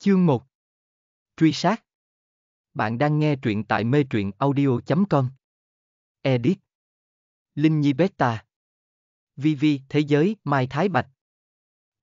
Chương 1 Truy sát Bạn đang nghe truyện tại mê truyện audio.com Edit Linh Nhi Beta VV Thế giới Mai Thái Bạch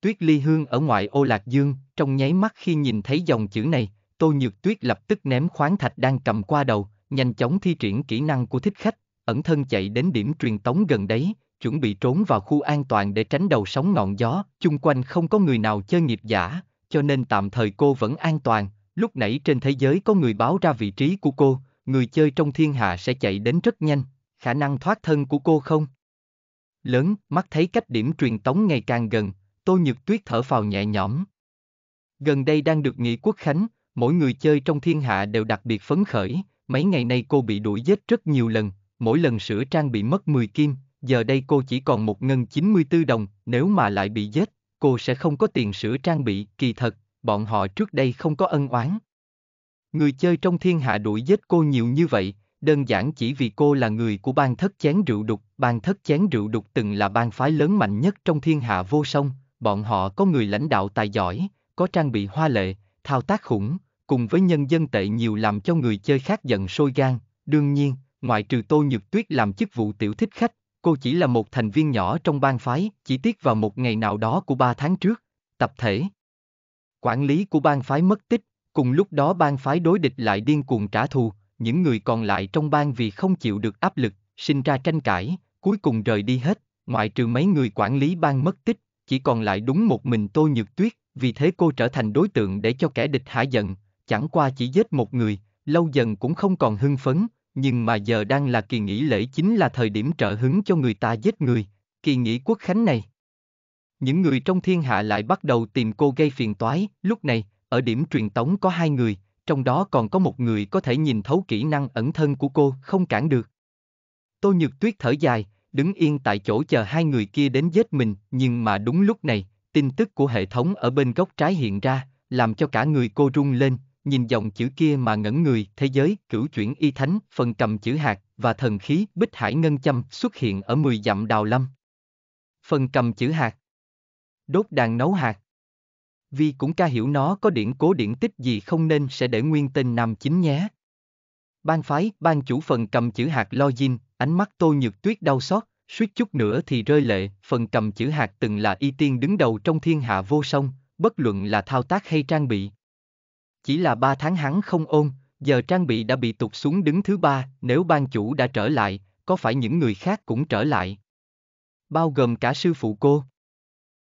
Tuyết Ly Hương ở ngoại ô Lạc Dương, trong nháy mắt khi nhìn thấy dòng chữ này, Tô Nhược Tuyết lập tức ném khoáng thạch đang cầm qua đầu, nhanh chóng thi triển kỹ năng của thích khách, ẩn thân chạy đến điểm truyền tống gần đấy, chuẩn bị trốn vào khu an toàn để tránh đầu sóng ngọn gió, chung quanh không có người nào chơi nghiệp giả, cho nên tạm thời cô vẫn an toàn. Lúc nãy trên thế giới có người báo ra vị trí của cô, người chơi trong thiên hạ sẽ chạy đến rất nhanh, khả năng thoát thân của cô không? Lớn, mắt thấy cách điểm truyền tống ngày càng gần, Tô Nhược Tuyết thở phào nhẹ nhõm. Gần đây đang được nghỉ quốc khánh, mỗi người chơi trong thiên hạ đều đặc biệt phấn khởi, mấy ngày nay cô bị đuổi giết rất nhiều lần, mỗi lần sửa trang bị mất 10 kim, giờ đây cô chỉ còn một ngân 94 đồng, nếu mà lại bị giết, cô sẽ không có tiền sửa trang bị, kỳ thật, bọn họ trước đây không có ân oán. Người chơi trong thiên hạ đuổi giết cô nhiều như vậy, đơn giản chỉ vì cô là người của ban thất chén rượu đục, ban thất chén rượu đục từng là ban phái lớn mạnh nhất trong thiên hạ vô song, bọn họ có người lãnh đạo tài giỏi, có trang bị hoa lệ, thao tác khủng, cùng với nhân dân tệ nhiều làm cho người chơi khác giận sôi gan, đương nhiên, ngoại trừ Tô Nhược Tuyết làm chức vụ tiểu thích khách, cô chỉ là một thành viên nhỏ trong bang phái, chỉ tiếc vào một ngày nào đó của ba tháng trước, tập thể. Quản lý của bang phái mất tích, cùng lúc đó bang phái đối địch lại điên cuồng trả thù, những người còn lại trong bang vì không chịu được áp lực, sinh ra tranh cãi, cuối cùng rời đi hết, ngoại trừ mấy người quản lý bang mất tích, chỉ còn lại đúng một mình Tô Nhược Tuyết, vì thế cô trở thành đối tượng để cho kẻ địch hạ giận, chẳng qua chỉ giết một người, lâu dần cũng không còn hưng phấn, nhưng mà giờ đang là kỳ nghỉ lễ chính là thời điểm trợ hứng cho người ta giết người, kỳ nghỉ quốc khánh này. Những người trong thiên hạ lại bắt đầu tìm cô gây phiền toái, lúc này, ở điểm truyền tống có hai người, trong đó còn có một người có thể nhìn thấu kỹ năng ẩn thân của cô, không cản được. Tô Nhược Tuyết thở dài, đứng yên tại chỗ chờ hai người kia đến giết mình, nhưng mà đúng lúc này, tin tức của hệ thống ở bên góc trái hiện ra, làm cho cả người cô rung lên, nhìn dòng chữ kia mà ngẩn người, thế giới, cửu chuyển y thánh, phần cầm chữ hạt, và thần khí, bích hải ngân châm, xuất hiện ở 10 dặm đào lâm. Phần cầm chữ hạt. Đốt đàn nấu hạt. Vì cũng ca hiểu nó có điển cố điển tích gì không nên sẽ để nguyên tên nam chính nhé. Ban phái, ban chủ phần cầm chữ hạt lo dinh, ánh mắt tô nhược tuyết đau xót, suýt chút nữa thì rơi lệ, phần cầm chữ hạt từng là y tiên đứng đầu trong thiên hạ vô song, bất luận là thao tác hay trang bị, chỉ là ba tháng hắn không ôn, giờ trang bị đã bị tụt xuống đứng thứ ba, nếu ban chủ đã trở lại, có phải những người khác cũng trở lại? Bao gồm cả sư phụ cô.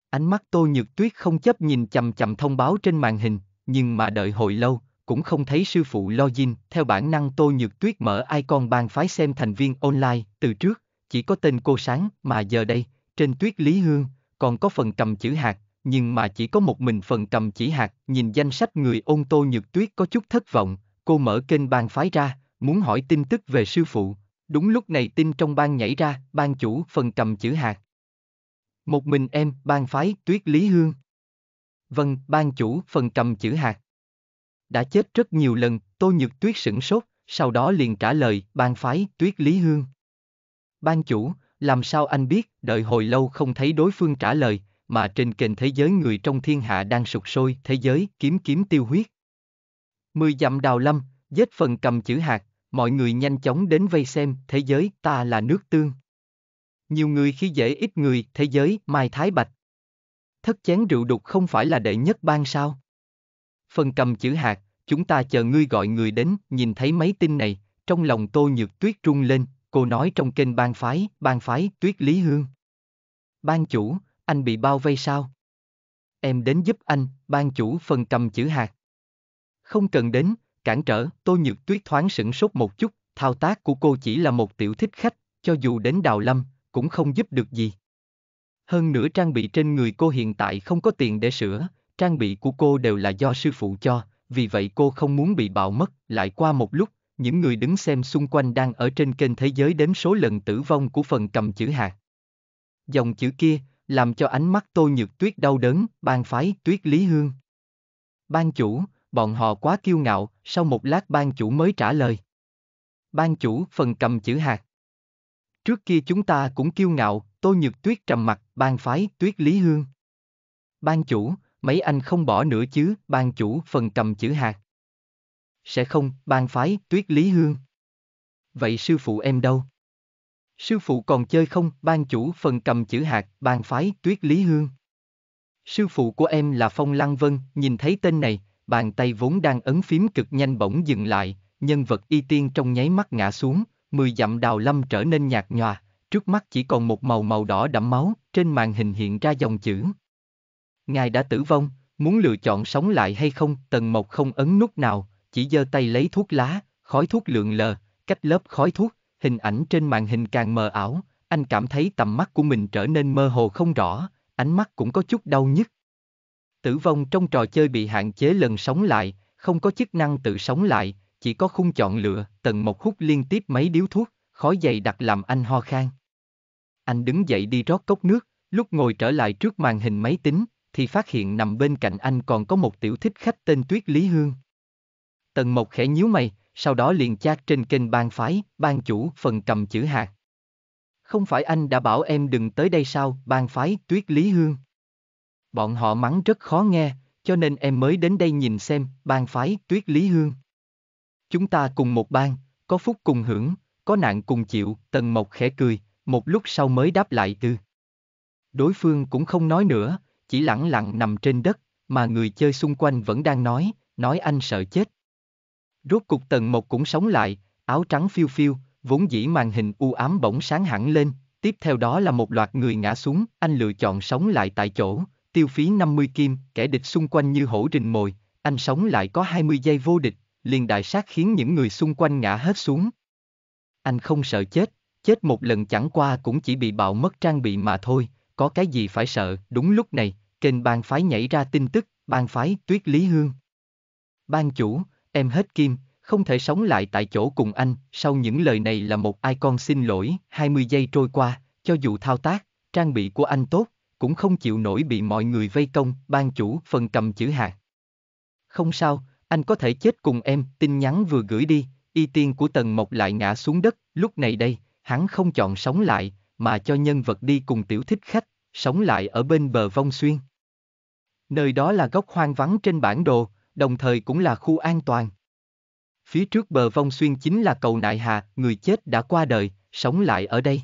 Ánh mắt Tô Nhược Tuyết không chấp nhìn chầm chầm thông báo trên màn hình, nhưng mà đợi hồi lâu, cũng không thấy sư phụ login, theo bản năng Tô Nhược Tuyết mở icon ban phái xem thành viên online, từ trước, chỉ có tên cô sáng, mà giờ đây, trên tuyết Lý Hương, còn có phần cầm chữ hạt, nhưng mà chỉ có một mình phần cầm chỉ hạt, nhìn danh sách người ôn tô nhược tuyết có chút thất vọng, cô mở kênh ban phái ra, muốn hỏi tin tức về sư phụ. Đúng lúc này tin trong ban nhảy ra, ban chủ phần cầm chữ hạt. Một mình em, ban phái, tuyết Lý Hương. Vâng, ban chủ phần cầm chữ hạt. Đã chết rất nhiều lần, tô nhược tuyết sửng sốt, sau đó liền trả lời, ban phái, tuyết Lý Hương. Ban chủ, làm sao anh biết, đợi hồi lâu không thấy đối phương trả lời, mà trên kênh thế giới người trong thiên hạ đang sụt sôi thế giới kiếm kiếm tiêu huyết. Mười dặm đào lâm, vết phần cầm chữ hạt, mọi người nhanh chóng đến vây xem thế giới ta là nước tương. Nhiều người khi dễ ít người thế giới mai thái bạch. Thất chén rượu đục không phải là đệ nhất ban sao. Phần cầm chữ hạt, chúng ta chờ ngươi gọi người đến, nhìn thấy mấy tin này, trong lòng tô nhược tuyết trung lên, cô nói trong kênh ban phái, ban phái, tuyết lý hương. Ban chủ, anh bị bao vây sao? Em đến giúp anh, ban chủ phần cầm chữ hạt. Không cần đến, cản trở, tô nhược tuyết thoáng sửng sốt một chút, thao tác của cô chỉ là một tiểu thích khách, cho dù đến đào lâm, cũng không giúp được gì. Hơn nữa trang bị trên người cô hiện tại không có tiền để sửa, trang bị của cô đều là do sư phụ cho, vì vậy cô không muốn bị bạo mất. Lại qua một lúc, những người đứng xem xung quanh đang ở trên kênh thế giới đếm số lần tử vong của phần cầm chữ hạt. Dòng chữ kia, làm cho ánh mắt tôi Nhược Tuyết đau đớn, ban phái Tuyết Lý Hương. Ban chủ, bọn họ quá kiêu ngạo, sau một lát ban chủ mới trả lời. Ban chủ, phần cầm chữ hạt. Trước kia chúng ta cũng kiêu ngạo, tôi Nhược Tuyết trầm mặt, ban phái Tuyết Lý Hương. Ban chủ, mấy anh không bỏ nữa chứ, ban chủ, phần cầm chữ hạt. Sẽ không, ban phái Tuyết Lý Hương. Vậy sư phụ em đâu? Sư phụ còn chơi không? Ban chủ phần cầm chữ hạt, bàn phái, tuyết lý hương. Sư phụ của em là Phong Lăng Vân, nhìn thấy tên này, bàn tay vốn đang ấn phím cực nhanh bỗng dừng lại, nhân vật y tiên trong nháy mắt ngã xuống, mười dặm đào lâm trở nên nhạt nhòa, trước mắt chỉ còn một màu màu đỏ đẫm máu, trên màn hình hiện ra dòng chữ. Ngài đã tử vong, muốn lựa chọn sống lại hay không, tần mộc không ấn nút nào, chỉ giơ tay lấy thuốc lá, khói thuốc lượn lờ, cách lớp khói thuốc, hình ảnh trên màn hình càng mờ ảo, anh cảm thấy tầm mắt của mình trở nên mơ hồ không rõ, ánh mắt cũng có chút đau nhức. Tử vong trong trò chơi bị hạn chế lần sống lại, không có chức năng tự sống lại, chỉ có khung chọn lựa, tần một hút liên tiếp mấy điếu thuốc, khói dày đặc làm anh ho khan. Anh đứng dậy đi rót cốc nước, lúc ngồi trở lại trước màn hình máy tính, thì phát hiện nằm bên cạnh anh còn có một tiểu thích khách tên Tuyết Lý Hương. Tần Mộc khẽ nhíu mày, sau đó liền chat trên kênh ban phái, ban chủ, phần cầm chữ hạt. Không phải anh đã bảo em đừng tới đây sao, ban phái, tuyết Lý Hương. Bọn họ mắng rất khó nghe, cho nên em mới đến đây nhìn xem, ban phái, tuyết Lý Hương. Chúng ta cùng một ban, có phúc cùng hưởng, có nạn cùng chịu, Tần Mộc khẽ cười, một lúc sau mới đáp lại từ. Đối phương cũng không nói nữa, chỉ lặng lặng nằm trên đất, mà người chơi xung quanh vẫn đang nói, nói anh sợ chết. Rốt cục tầng một cũng sống lại, áo trắng phiêu phiêu, vốn dĩ màn hình u ám bỗng sáng hẳn lên, tiếp theo đó là một loạt người ngã xuống, anh lựa chọn sống lại tại chỗ, tiêu phí 50 kim, kẻ địch xung quanh như hổ rình mồi, anh sống lại có 20 giây vô địch, liền đại sát khiến những người xung quanh ngã hết xuống. Anh không sợ chết, chết một lần chẳng qua cũng chỉ bị bạo mất trang bị mà thôi, có cái gì phải sợ, đúng lúc này, kênh bang phái nhảy ra tin tức, bang phái Tuyết Lý Hương. Ban chủ, Em hết kim, không thể sống lại tại chỗ cùng anh, sau những lời này là một icon xin lỗi, 20 giây trôi qua, cho dù thao tác, trang bị của anh tốt, cũng không chịu nổi bị mọi người vây công, ban chủ, phần cầm chữ hạt. Không sao, anh có thể chết cùng em, tin nhắn vừa gửi đi, y tiên của Tần Mộc lại ngã xuống đất, lúc này đây, hắn không chọn sống lại, mà cho nhân vật đi cùng tiểu thích khách, sống lại ở bên bờ vong xuyên. Nơi đó là góc hoang vắng trên bản đồ, đồng thời cũng là khu an toàn. Phía trước bờ vong xuyên chính là cầu Nại Hà, người chết đã qua đời, sống lại ở đây.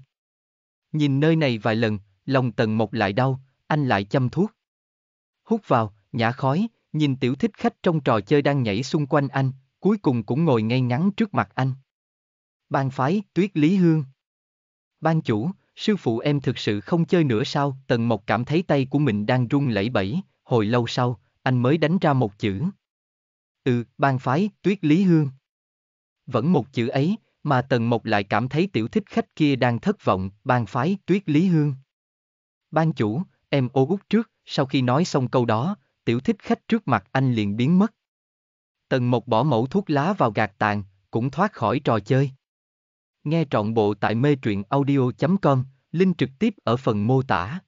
Nhìn nơi này vài lần, lòng tần mộc lại đau, anh lại châm thuốc. Hút vào, nhả khói, nhìn tiểu thích khách trong trò chơi đang nhảy xung quanh anh, cuối cùng cũng ngồi ngay ngắn trước mặt anh. Ban phái, tuyết Lý Hương. Ban chủ, sư phụ em thực sự không chơi nữa sao, tần mộc cảm thấy tay của mình đang run lẩy bẩy, hồi lâu sau, anh mới đánh ra một chữ. Ừ, bang phái, tuyết lý hương. Vẫn một chữ ấy, mà Tần Mộc lại cảm thấy tiểu thích khách kia đang thất vọng, ban phái, tuyết lý hương. Ban chủ, em ô út trước, sau khi nói xong câu đó, tiểu thích khách trước mặt anh liền biến mất. Tần Mộc bỏ mẫu thuốc lá vào gạt tàn, cũng thoát khỏi trò chơi. Nghe trọn bộ tại mê truyện audio.com, link trực tiếp ở phần mô tả.